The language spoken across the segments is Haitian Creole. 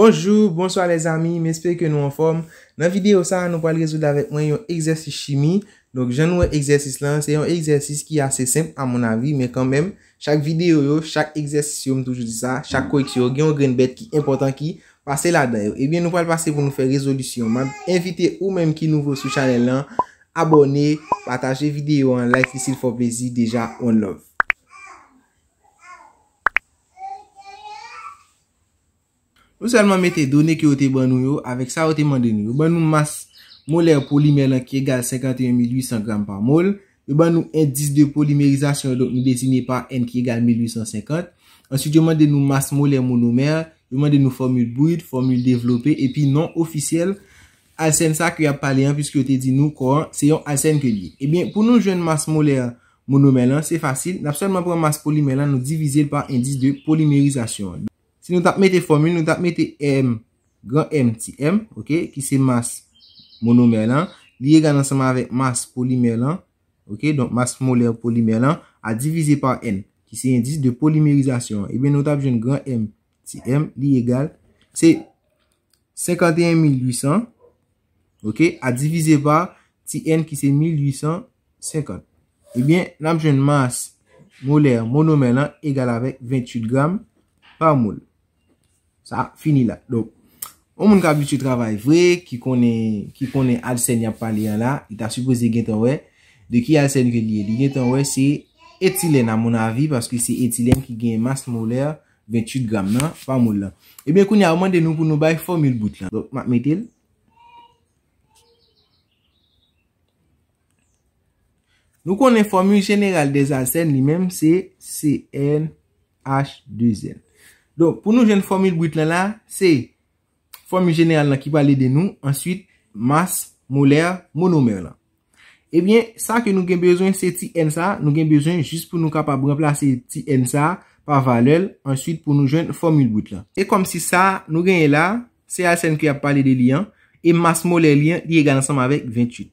Bonjour, bonsoir les amis, m'espère que nous en forme. Dans la vidéo ça, nous allons résoudre avec moi un exercice chimie. Donc j'en noue un exercice là, c'est un exercice qui est assez simple à mon avis, mais quand même, chaque vidéo, chaque exercice, je vous dis ça, chaque correction, il y a un grain de bête qui est important qui passe là-dedans. Eh bien, nous allons passer pour nous faire résolution. M'inviter ou même qui nous veut sur chanel là, abonnez, partagez vidéo en like, si c'est de fort plaisir, déjà, on love. Nou salman mette donen ki yo te ban nou yo, avek sa yo te ban nou yo, ban nou mas moler polimer lan ki egal 51 800 gram par mol, yo ban nou indis de polimerizasyon, don nou desine pa n ki egal 1850, ansi yo ban den nou mas moler monomer, yo ban den nou formule bruit, formule devlope, epi nan ofisyel alsen sa ki ap pale an, pis ki yo te di nou koran seyon alsen ke li. Ebyen, eh pou nou jen mas moler monomer lan, se fasil, nap salman ban mas polimer lan, nou divize par indis de polimerizasyon, Si nou tap mette formule, nou tap mette M, gran M ti M, ok, ki se mas monomer lan, li egal ansama avèk mas polimer lan, ok, donk mas moler polimer lan, a divize par N, ki se indis de polimerizasyon. Ebyen eh nou tap jen gran M ti M, li egal, se 51800, ok, a divize par ti N ki se 1850. Ebyen eh nou tap jen mas moler monomer lan, egal avèk 28 gram pa mol. Sa, fini la. Do, ou moun ka bitu travay vre, ki konen, ki konen alsen ya pali ya la, ita supose gen tanwe, de ki alsen gen liye. De gen tanwe, se etilen non? eh a moun avi, paske se etilen ki gen mas moler, 28 gram nan, pa mol la. E ben, konen a oman de nou pou nou baye formule bout la. Do, mak metil. Nou konen formule general de alsen li men, se CLH2N. Don, pou nou jwenn formule bout lan la, se, formule jeneral la ki pale de nou, answit, mas, moler, monomer la. Ebyen, sa ke nou gen bezwen se ti en sa, nou gen bezwen jist pou nou kapap bramplase ti en sa, pa valel, answit pou nou jwenn formule bout lan. E kom si sa nou genye la, se asen ki ap pale de li an, e mas moler li an, li egal ansam avek 28.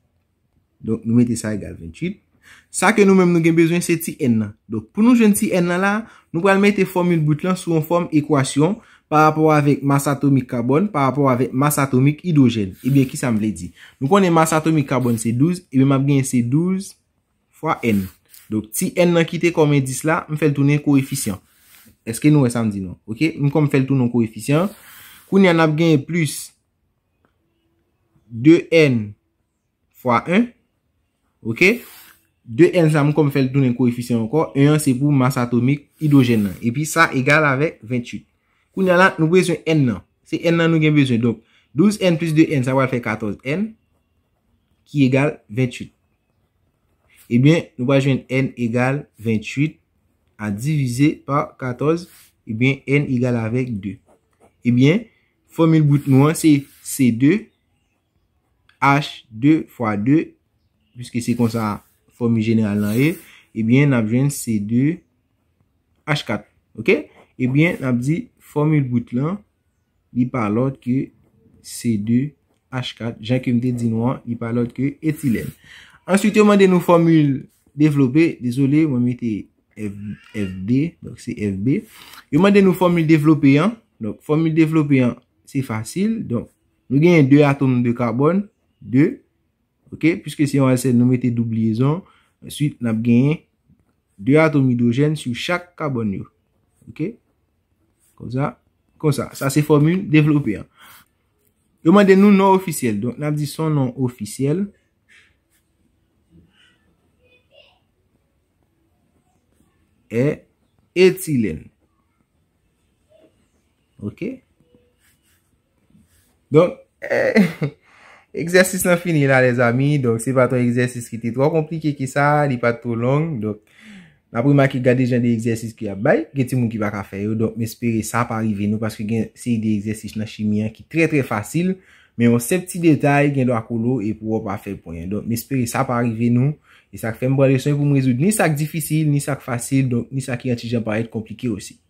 Don, nou mette sa egal 28. Sa ke nou mèm nou gen bezwen se ti n nan. Donk pou nou gen ti n nan la, nou kwa l mète formule bout lan sou an form ekwasyon pa rapor avèk mas atomik karbon, pa rapor avèk mas atomik hidogen. Eh ebyen ki sa m lè di. Nou konen mas atomik karbon se 12, ebyen eh m ap gen se 12 fwa n. Donk ti n nan ki te kon mè dis la, m fèl tounen koeficyon. Eske nou wè e sa m di nan. Ok, m kon m fèl tounen koeficyon. Kouni an ap gen plus 2n fwa 1. Ok. 2N sa moun kom fèl dounen koeficyen ankon. 1 an se pou mas atomik hidogen nan. E pi sa egal avek 28. Koun yalan nou bezwen N nan. Se N nan nou gen bezwen. 12N plus 2N sa wal fè 14N. Ki egal 28. E bien nou wajwen N egal 28. A divize pa 14. E bien N egal avek 2. E eh bien formule bout nou an se C2H2 x 2. Piske se konsa a 28. Formule genel nan e, ebyen eh nap jwen C2H4, ok? Ebyen eh nap di, formule bout lan, li pa alot ke C2H4. Jank yon te di nouan, li pa alot ke ethylene. Ansyout yo man den nou formule devlope, dizole, mwen mette FD, donk se FB. Yo man den nou formule devlope yon, donk, formule devlope yon, se fasil, donk. Nou genye 2 atom de karbon, 2. Ok, pwiske se yon asen nou mette doubliezon, ensuit nan ap genye 2 atomidogen sou chak kaban yo. Ok, kon sa, kon sa, sa se formule devlopi an. Yon man den nou nan ofisyele, don nan ap di son nan ofisyele. E, etilene. Ok, don, e, etilene. Eksersis nan fini la les ami, se pa ton eksersis ki te tro komplike ki sa, li pa tro long. Napri ma ki gade jan de eksersis ki ya bay, gen ti moun ki baka fè yo, don me espere sa pa rive nou, paske gen se de eksersis nan chimia ki tre tre fasil, men moun se pti detay gen do akolo e pou wop pa fè poyen. Don me espere sa pa rive nou, e sa ke fè mbwa leson pou mou rezoud ni sa ke difisil, ni sa ke fasil, don ni sa ke yanti jan pa ete komplike osi.